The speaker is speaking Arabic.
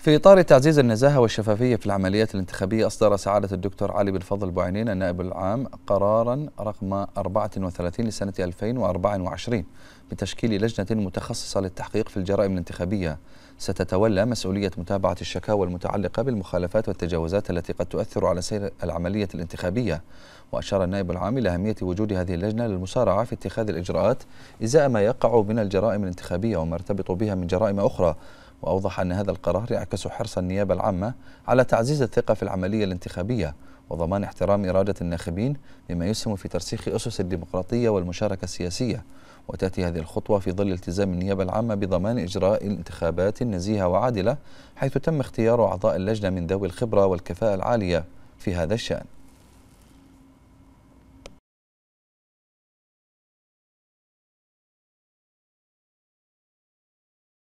في إطار تعزيز النزاهة والشفافية في العمليات الانتخابية أصدر سعادة الدكتور علي بن فضل بوعينين النائب العام قرارا رقم 34 لسنة 2024 بتشكيل لجنة متخصصة للتحقيق في الجرائم الانتخابية ستتولى مسؤولية متابعة الشكاوى المتعلقة بالمخالفات والتجاوزات التي قد تؤثر على سير العملية الانتخابية وأشار النائب العام إلى أهمية وجود هذه اللجنة للمسارعة في اتخاذ الإجراءات إزاء ما يقع من الجرائم الانتخابية وما يرتبط بها من جرائم أخرى وأوضح أن هذا القرار يعكس حرص النيابة العامة على تعزيز الثقة في العملية الانتخابية وضمان احترام إرادة الناخبين مما يسهم في ترسيخ أسس الديمقراطية والمشاركة السياسية وتأتي هذه الخطوة في ظل التزام النيابة العامة بضمان إجراء انتخابات نزيهة وعادلة حيث تم اختيار أعضاء اللجنة من ذوي الخبرة والكفاءة العالية في هذا الشأن